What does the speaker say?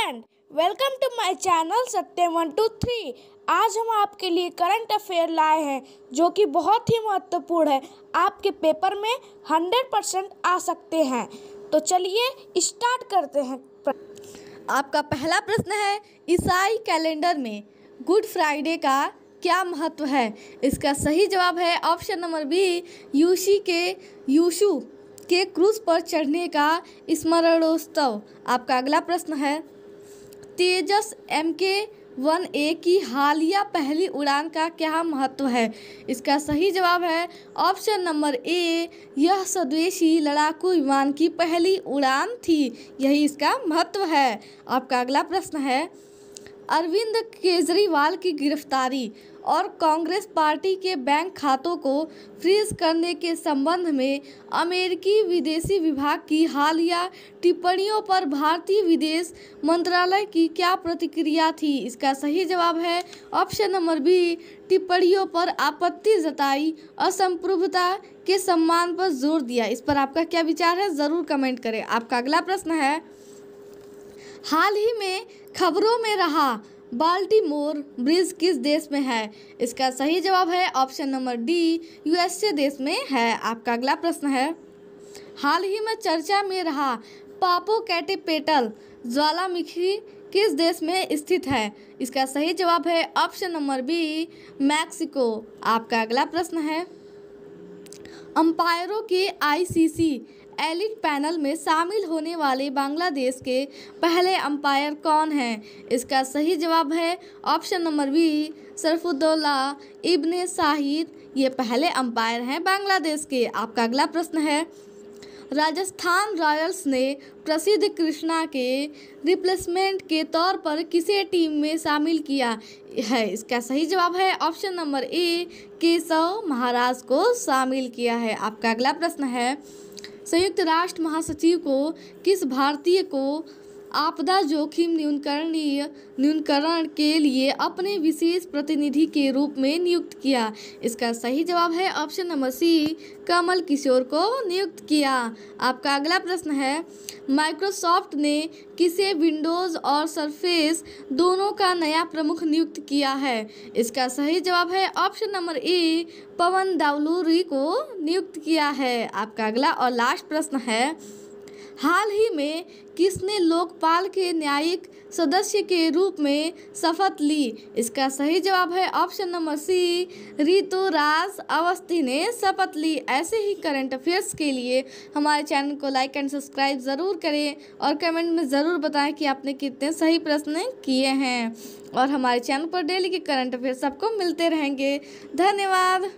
friend welcome to my channel Satya one two three आज हम आपके लिए करंट अफेयर लाए हैं जो कि बहुत ही महत्वपूर्ण है आपके पेपर में हंड्रेड परसेंट आ सकते हैं तो चलिए स्टार्ट करते हैं आपका पहला प्रश्न है ईसाई कैलेंडर में गुड फ्राइडे का क्या महत्व है इसका सही जवाब है ऑप्शन नंबर बी यूशी के यूशु के क्रूज पर चढ़ने का स्मरणोत्सव आपका अगला प्रश्न है तेजस एम के वन ए की हालिया पहली उड़ान का क्या महत्व है इसका सही जवाब है ऑप्शन नंबर ए यह स्वदेशी लड़ाकू विमान की पहली उड़ान थी यही इसका महत्व है आपका अगला प्रश्न है अरविंद केजरीवाल की गिरफ्तारी और कांग्रेस पार्टी के बैंक खातों को फ्रीज करने के संबंध में अमेरिकी विदेशी विभाग की हालिया टिप्पणियों पर भारतीय विदेश मंत्रालय की क्या प्रतिक्रिया थी इसका सही जवाब है ऑप्शन नंबर बी टिप्पणियों पर आपत्ति जताई असंप्रभुता के सम्मान पर जोर दिया इस पर आपका क्या विचार है ज़रूर कमेंट करें आपका अगला प्रश्न है हाल ही में खबरों में रहा बाल्टीमोर ब्रिज किस देश में है इसका सही जवाब है ऑप्शन नंबर डी यूएसए देश में है आपका अगला प्रश्न है हाल ही में चर्चा में रहा पापो कैटेपेटल ज्वालामुखी किस देश में स्थित है इसका सही जवाब है ऑप्शन नंबर बी मैक्सिको आपका अगला प्रश्न है अंपायरों के आईसीसी एलिट पैनल में शामिल होने वाले बांग्लादेश के पहले अंपायर कौन हैं इसका सही जवाब है option number B Sharfuddoula Ibne Shahid ये पहले अंपायर हैं बांग्लादेश के आपका अगला प्रश्न है राजस्थान रॉयल्स ने प्रसिद्ध कृष्णा के रिप्लेसमेंट के तौर पर किसे टीम में शामिल किया है इसका सही जवाब है option number A Keshav Maharaj को शामिल किया है आपका अगला प्रश्न है संयुक्त राष्ट्र महासचिव को किस भारतीय को आपदा जोखिम न्यूनकरणीय न्यूनकरण के लिए अपने विशेष प्रतिनिधि के रूप में नियुक्त किया इसका सही जवाब है ऑप्शन नंबर सी कमल किशोर को नियुक्त किया आपका अगला प्रश्न है माइक्रोसॉफ्ट ने किसे विंडोज़ और सरफेस दोनों का नया प्रमुख नियुक्त किया है इसका सही जवाब है ऑप्शन नंबर ए पवन दावलूरी को नियुक्त किया है आपका अगला और लास्ट प्रश्न है हाल ही में किसने लोकपाल के न्यायिक सदस्य के रूप में शपथ ली इसका सही जवाब है option number C Ritu Raj Awasthi ने शपथ ली ऐसे ही करंट अफेयर्स के लिए हमारे चैनल को लाइक एंड सब्सक्राइब ज़रूर करें और कमेंट में ज़रूर बताएं कि आपने कितने सही प्रश्न किए हैं और हमारे चैनल पर डेली के करंट अफेयर्स आपको मिलते रहेंगे धन्यवाद